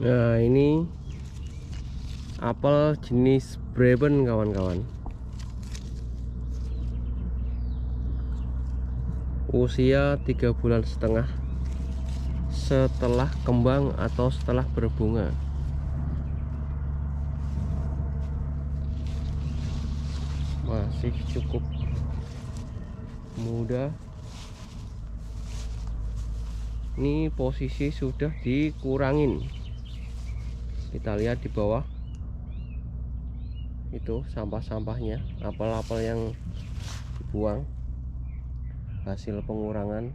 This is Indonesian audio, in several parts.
Nah ini apel jenis Breben kawan-kawan Usia tiga bulan setengah Setelah kembang atau setelah berbunga Masih cukup muda ini posisi sudah dikurangin kita lihat di bawah itu sampah-sampahnya apel-apel yang dibuang hasil pengurangan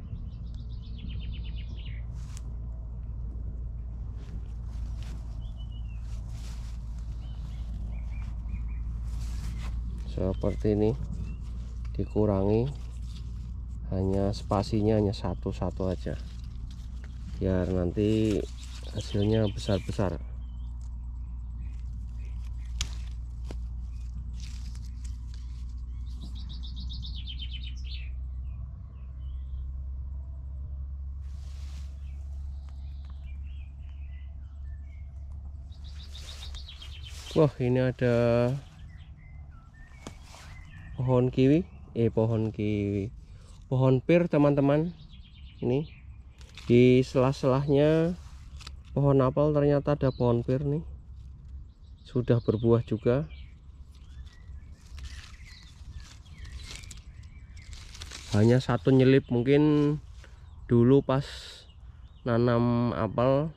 seperti ini dikurangi hanya spasinya hanya satu-satu aja biar nanti hasilnya besar-besar Wah ini ada pohon kiwi eh pohon kiwi pohon pir teman-teman ini di sela-selahnya pohon apel ternyata ada pohon pir nih sudah berbuah juga hanya satu nyelip mungkin dulu pas nanam apel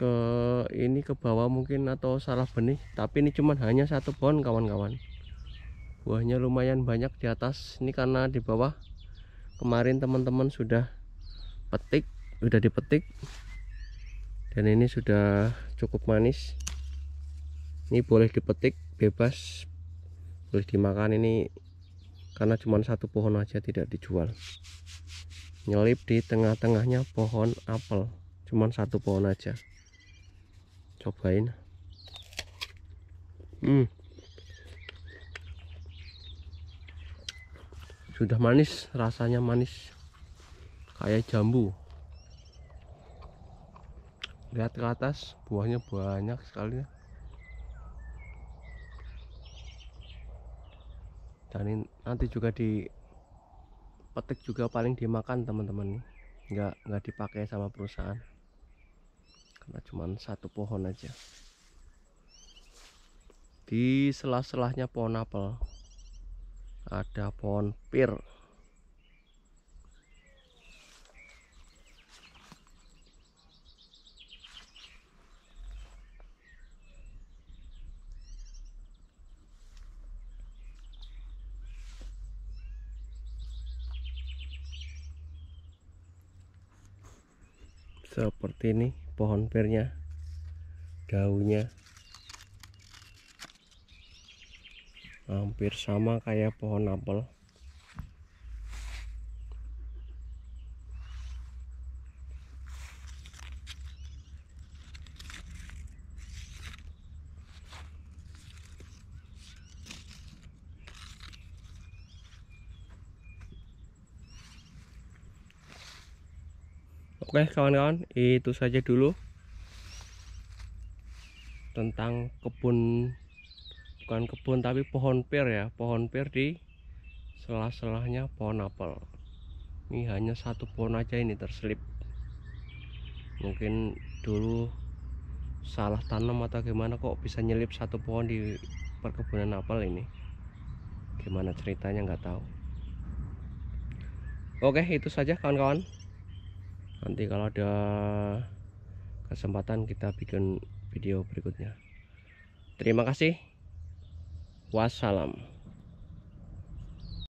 ke ini ke bawah mungkin atau salah benih tapi ini cuman hanya satu pohon kawan-kawan buahnya lumayan banyak di atas ini karena di bawah kemarin teman-teman sudah petik sudah dipetik dan ini sudah cukup manis ini boleh dipetik bebas boleh dimakan ini karena cuma satu pohon aja tidak dijual nyelip di tengah-tengahnya pohon apel cuma satu pohon aja cobain hmm sudah manis rasanya manis kayak jambu lihat ke atas buahnya banyak sekali dan nanti juga di petik juga paling dimakan teman-teman nggak nggak dipakai sama perusahaan nah cuman satu pohon aja di sela-selahnya pohon apel ada pohon pir seperti ini pohon pernya daunnya hampir sama kayak pohon apel Oke kawan-kawan itu saja dulu tentang kebun bukan kebun tapi pohon pir ya pohon pir di selah-selahnya pohon apel ini hanya satu pohon aja ini terselip mungkin dulu salah tanam atau gimana kok bisa nyelip satu pohon di perkebunan apel ini gimana ceritanya nggak tahu oke itu saja kawan-kawan nanti kalau ada kesempatan kita bikin video berikutnya terima kasih wassalam